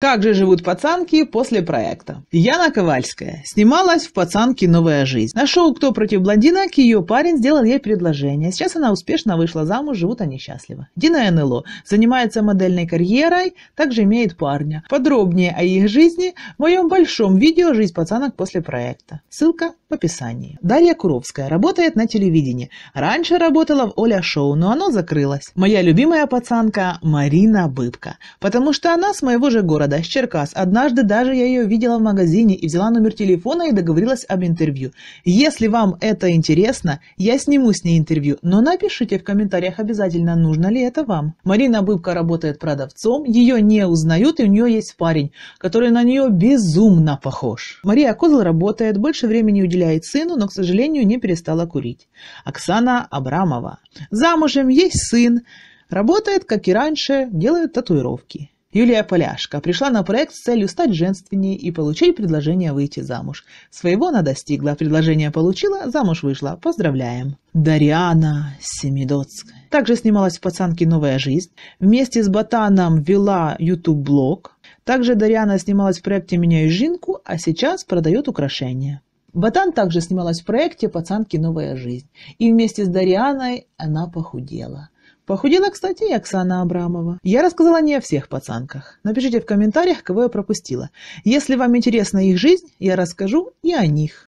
Как же живут пацанки после проекта? Яна Ковальская. Снималась в «Пацанке. Новая жизнь». На шоу «Кто против блондинок» ее парень сделал ей предложение. Сейчас она успешно вышла замуж, живут они счастливо. Дина НЛО. Занимается модельной карьерой, также имеет парня. Подробнее о их жизни в моем большом видео «Жизнь пацанок после проекта». Ссылка в описании. Дарья Куровская. Работает на телевидении. Раньше работала в «Оля Шоу», но оно закрылось. Моя любимая пацанка Марина Быбка. Потому что она с моего же города города, с Черкас. Однажды даже я ее видела в магазине и взяла номер телефона и договорилась об интервью. Если вам это интересно, я сниму с ней интервью, но напишите в комментариях обязательно, нужно ли это вам. Марина Быбка работает продавцом, ее не узнают и у нее есть парень, который на нее безумно похож. Мария Козл работает, больше времени уделяет сыну, но, к сожалению, не перестала курить. Оксана Абрамова. Замужем, есть сын. Работает, как и раньше, делает татуировки. Юлия Поляшка пришла на проект с целью стать женственнее и получить предложение выйти замуж. Своего она достигла, предложение получила, замуж вышла. Поздравляем. Дариана Семидоцкая. Также снималась в «Пацанке. Новая жизнь». Вместе с Ботаном вела YouTube-блог. Также Дариана снималась в проекте «Меняю жинку», а сейчас продает украшения. Ботан также снималась в проекте «Пацанки. Новая жизнь». И вместе с Дарианой она похудела. Похудела, кстати, и Оксана Абрамова. Я рассказала не о всех пацанках. Напишите в комментариях, кого я пропустила. Если вам интересна их жизнь, я расскажу и о них.